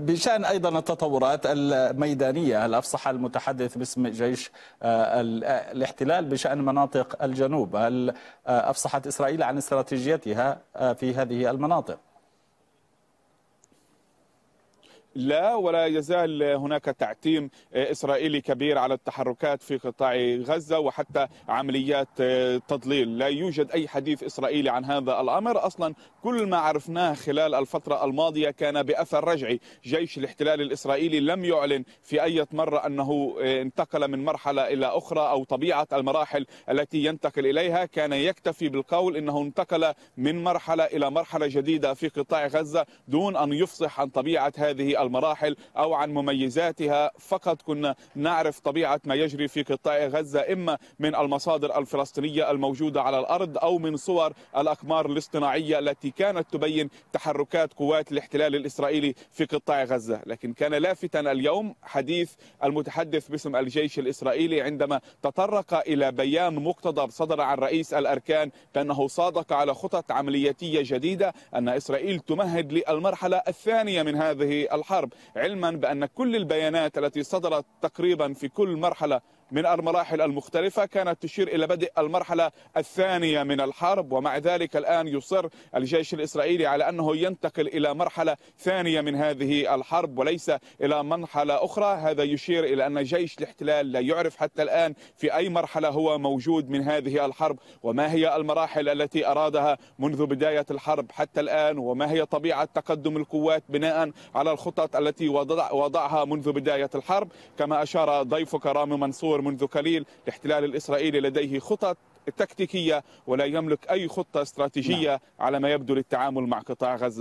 بشان ايضا التطورات الميدانيه هل افصح المتحدث باسم جيش آه، آه، الاحتلال بشان مناطق الجنوب هل آه، افصحت اسرائيل عن استراتيجيتها في هذه المناطق لا ولا يزال هناك تعتيم اسرائيلي كبير على التحركات في قطاع غزه وحتى عمليات تضليل، لا يوجد اي حديث اسرائيلي عن هذا الامر، اصلا كل ما عرفناه خلال الفتره الماضيه كان باثر رجعي، جيش الاحتلال الاسرائيلي لم يعلن في اي مره انه انتقل من مرحله الى اخرى او طبيعه المراحل التي ينتقل اليها، كان يكتفي بالقول انه انتقل من مرحله الى مرحله جديده في قطاع غزه دون ان يفصح عن طبيعه هذه المراحل أو عن مميزاتها فقط كنا نعرف طبيعة ما يجري في قطاع غزة إما من المصادر الفلسطينية الموجودة على الأرض أو من صور الأقمار الاصطناعية التي كانت تبين تحركات قوات الاحتلال الإسرائيلي في قطاع غزة لكن كان لافتا اليوم حديث المتحدث باسم الجيش الإسرائيلي عندما تطرق إلى بيان مقتضب صدر عن رئيس الأركان بأنه صادق على خطط عملياتية جديدة أن إسرائيل تمهد للمرحلة الثانية من هذه الحرب الحرب علما بأن كل البيانات التي صدرت تقريبا في كل مرحلة من المراحل المختلفة كانت تشير إلى بدء المرحلة الثانية من الحرب ومع ذلك الآن يصر الجيش الإسرائيلي على أنه ينتقل إلى مرحلة ثانية من هذه الحرب وليس إلى مرحلة أخرى هذا يشير إلى أن جيش الاحتلال لا يعرف حتى الآن في أي مرحلة هو موجود من هذه الحرب وما هي المراحل التي أرادها منذ بداية الحرب حتى الآن وما هي طبيعة تقدم القوات بناء على الخطط التي وضعها منذ بداية الحرب كما أشار ضيفك رامي منصور الدستور منذ قليل الاحتلال الإسرائيلي لديه خطط تكتيكية ولا يملك أي خطة استراتيجية نعم. على ما يبدو للتعامل مع قطاع غزة